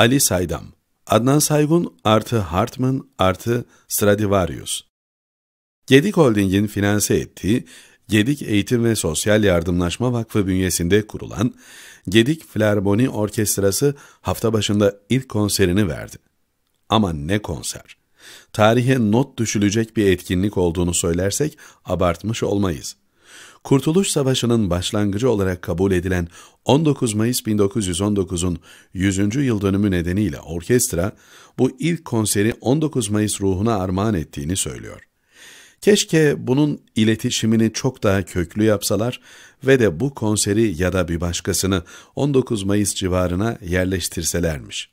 Ali Saydam, Adnan Saygun artı Hartman artı Stradivarius. Gedik Holding'in finanse ettiği Gedik Eğitim ve Sosyal Yardımlaşma Vakfı bünyesinde kurulan Gedik Flarboni Orkestrası hafta başında ilk konserini verdi. Ama ne konser! Tarihe not düşülecek bir etkinlik olduğunu söylersek abartmış olmayız. Kurtuluş Savaşı'nın başlangıcı olarak kabul edilen 19 Mayıs 1919'un 100. yıl dönümü nedeniyle orkestra bu ilk konseri 19 Mayıs ruhuna armağan ettiğini söylüyor. Keşke bunun iletişimini çok daha köklü yapsalar ve de bu konseri ya da bir başkasını 19 Mayıs civarına yerleştirselermiş.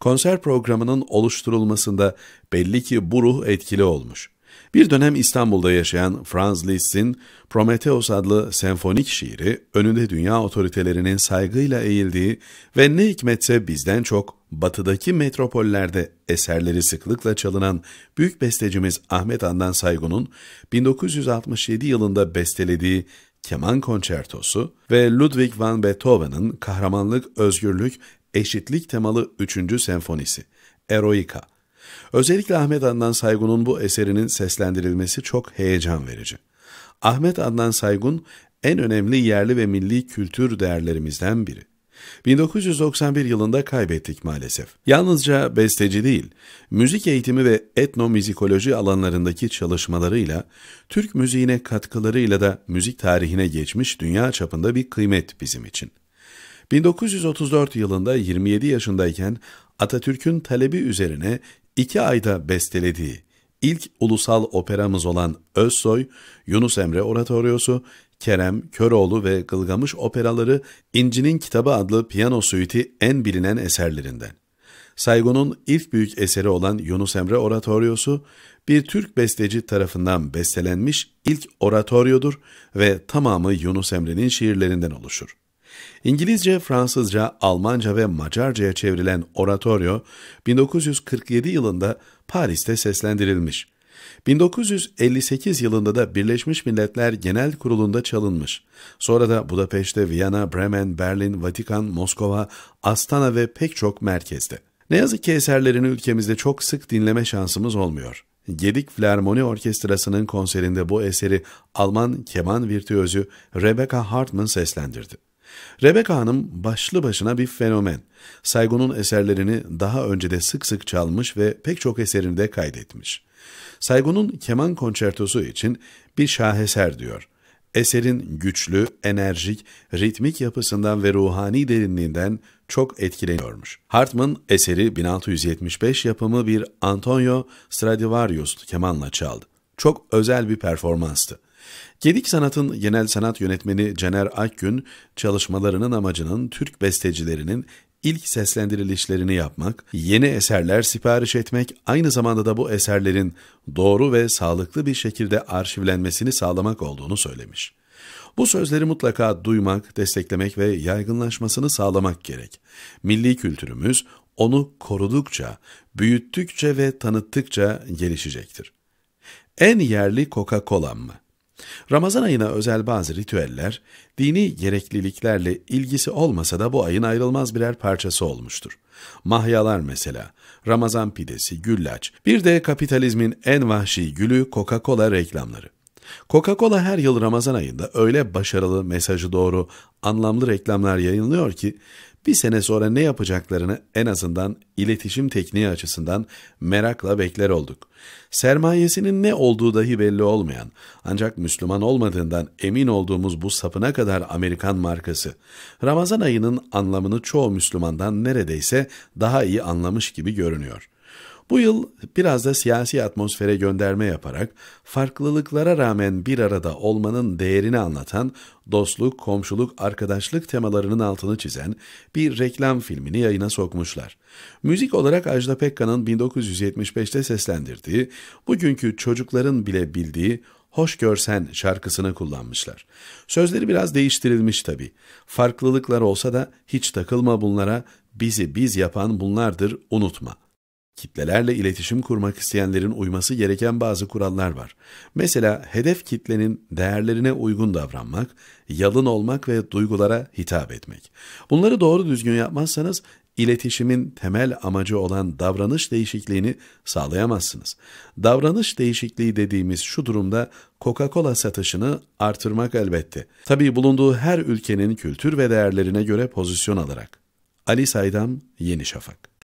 Konser programının oluşturulmasında belli ki bu ruh etkili olmuş.'' Bir dönem İstanbul'da yaşayan Franz Liszt'in Prometheus adlı senfonik şiiri önünde dünya otoritelerinin saygıyla eğildiği ve ne hikmetse bizden çok batıdaki metropollerde eserleri sıklıkla çalınan büyük bestecimiz Ahmet Andan Saygun'un 1967 yılında bestelediği Keman Konçertosu ve Ludwig van Beethoven'ın kahramanlık, özgürlük, eşitlik temalı 3. senfonisi Eroica Özellikle Ahmet Adnan Saygun'un bu eserinin seslendirilmesi çok heyecan verici. Ahmet Adnan Saygun en önemli yerli ve milli kültür değerlerimizden biri. 1991 yılında kaybettik maalesef. Yalnızca besteci değil, müzik eğitimi ve etnomüzikoloji alanlarındaki çalışmalarıyla, Türk müziğine katkılarıyla da müzik tarihine geçmiş dünya çapında bir kıymet bizim için. 1934 yılında 27 yaşındayken Atatürk'ün talebi üzerine iki ayda bestelediği ilk ulusal operamız olan Özsoy, Yunus Emre Oratoryosu, Kerem, Köroğlu ve Gılgamış operaları İnci'nin Kitabı adlı piyano suiti en bilinen eserlerinden. Saygun'un ilk büyük eseri olan Yunus Emre Oratoryosu, bir Türk besteci tarafından bestelenmiş ilk oratoryodur ve tamamı Yunus Emre'nin şiirlerinden oluşur. İngilizce, Fransızca, Almanca ve Macarca'ya çevrilen oratorio, 1947 yılında Paris'te seslendirilmiş. 1958 yılında da Birleşmiş Milletler Genel Kurulu'nda çalınmış. Sonra da Budapeşte, Viyana, Bremen, Berlin, Vatikan, Moskova, Astana ve pek çok merkezde. Ne yazık ki eserlerini ülkemizde çok sık dinleme şansımız olmuyor. Gedik Flermoni Orkestrası'nın konserinde bu eseri Alman keman virtüözü Rebecca Hartman seslendirdi. Rebecca Hanım başlı başına bir fenomen. Saygun'un eserlerini daha önce de sık sık çalmış ve pek çok eserini de kaydetmiş. Saygun'un keman konçertosu için bir şaheser diyor. Eserin güçlü, enerjik, ritmik yapısından ve ruhani derinliğinden çok etkileniyormuş. Hartman eseri 1675 yapımı bir Antonio Stradivarius kemanla çaldı. Çok özel bir performanstı. Gedik Sanat'ın genel sanat yönetmeni Cener Akgün, çalışmalarının amacının Türk bestecilerinin ilk seslendirilişlerini yapmak, yeni eserler sipariş etmek, aynı zamanda da bu eserlerin doğru ve sağlıklı bir şekilde arşivlenmesini sağlamak olduğunu söylemiş. Bu sözleri mutlaka duymak, desteklemek ve yaygınlaşmasını sağlamak gerek. Milli kültürümüz onu korudukça, büyüttükçe ve tanıttıkça gelişecektir. En yerli Coca-Cola mı? Ramazan ayına özel bazı ritüeller, dini gerekliliklerle ilgisi olmasa da bu ayın ayrılmaz birer parçası olmuştur. Mahyalar mesela, Ramazan pidesi, güllaç, bir de kapitalizmin en vahşi gülü Coca-Cola reklamları. Coca-Cola her yıl Ramazan ayında öyle başarılı, mesajı doğru, anlamlı reklamlar yayınlıyor ki bir sene sonra ne yapacaklarını en azından iletişim tekniği açısından merakla bekler olduk. Sermayesinin ne olduğu dahi belli olmayan ancak Müslüman olmadığından emin olduğumuz bu sapına kadar Amerikan markası Ramazan ayının anlamını çoğu Müslümandan neredeyse daha iyi anlamış gibi görünüyor.'' Bu yıl biraz da siyasi atmosfere gönderme yaparak farklılıklara rağmen bir arada olmanın değerini anlatan dostluk, komşuluk, arkadaşlık temalarının altını çizen bir reklam filmini yayına sokmuşlar. Müzik olarak Ajda Pekka'nın 1975'te seslendirdiği, bugünkü çocukların bile bildiği Hoş Görsen şarkısını kullanmışlar. Sözleri biraz değiştirilmiş tabii. Farklılıklar olsa da hiç takılma bunlara, bizi biz yapan bunlardır unutma.'' Kitlelerle iletişim kurmak isteyenlerin uyması gereken bazı kurallar var. Mesela hedef kitlenin değerlerine uygun davranmak, yalın olmak ve duygulara hitap etmek. Bunları doğru düzgün yapmazsanız iletişimin temel amacı olan davranış değişikliğini sağlayamazsınız. Davranış değişikliği dediğimiz şu durumda Coca-Cola satışını artırmak elbette. Tabii bulunduğu her ülkenin kültür ve değerlerine göre pozisyon alarak. Ali Saydam, Yeni Şafak